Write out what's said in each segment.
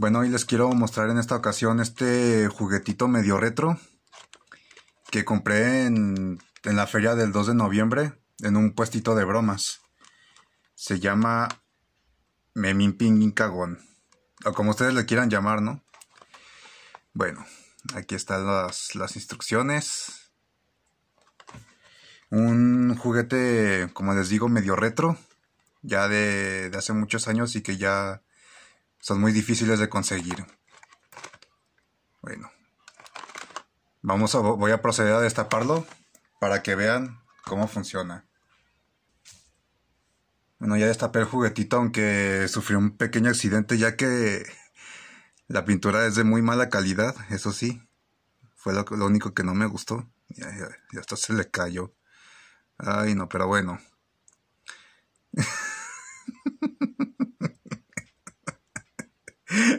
Bueno, hoy les quiero mostrar en esta ocasión este juguetito medio retro que compré en, la feria del 2 de noviembre en un puestito de bromas. Se llama Memimping Cagón, o como ustedes le quieran llamar, ¿no? Bueno, aquí están las, instrucciones. Un juguete, como les digo, medio retro, ya de, de hace muchos años y que ya son muy difíciles de conseguir. Bueno, vamos a, voy a proceder a destaparlo para que vean cómo funciona. Bueno, ya destapé el juguetito, aunque sufrió un pequeño accidente, ya que la pintura es de muy mala calidad, eso sí. Fue lo, único que no me gustó. Ya, ya, ya hasta se le cayó. Ay, no, pero bueno.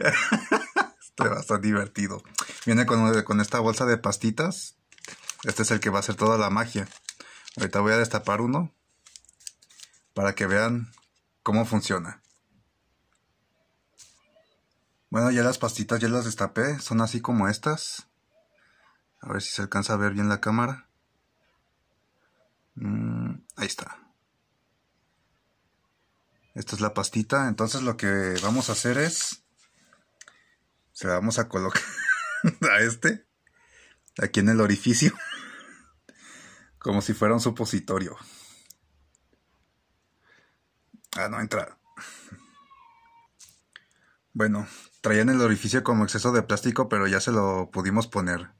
Este a bastante divertido. Viene eh, con, esta bolsa de pastitas. Este es el que va a hacer toda la magia. Ahorita voy a destapar uno para que vean cómo funciona. Bueno, ya las pastitas ya las destapé. Son así como estas. A ver si se alcanza a ver bien la cámara. Mm, ahí está. Esta es la pastita. Entonces lo que vamos a hacer es se vamos a colocar a este, aquí en el orificio, como si fuera un supositorio. Ah, no entra. Bueno, Traía en el orificio como exceso de plástico, pero ya se lo pudimos poner.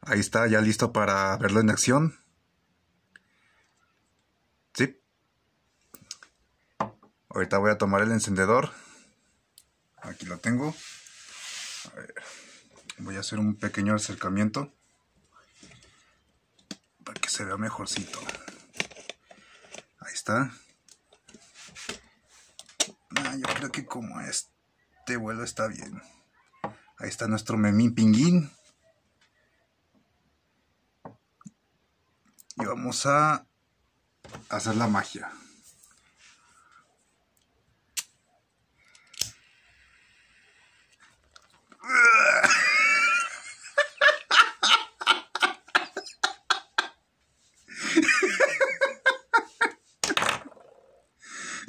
Ahí está, ya listo para verlo en acción. Sí. Ahorita voy a tomar el encendedor. Aquí lo tengo. Eh, voy a hacer un pequeño acercamiento para que se vea mejorcito. Ahí está. Ah, yo creo que como este vuelo está bien. Ahí está nuestro memín pinguín. Y vamos a hacer la magia.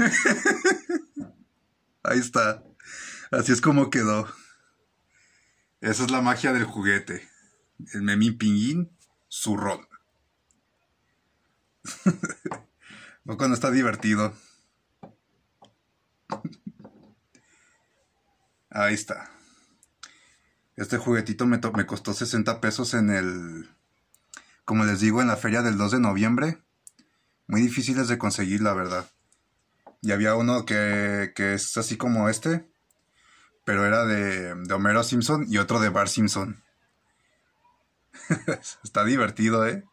Ahí está. Así es como quedó. Esa es la magia del juguete. El Memin pinguín, su rol. no cuando está divertido. Ahí está. Este juguetito me, me, costó 60 pesos en el... Como les digo, en la feria del 2 de noviembre. Muy difíciles de conseguir, la verdad. Y había uno que, que es así como este, pero era de, de Homero Simpson y otro de Bart Simpson. Está divertido, ¿eh?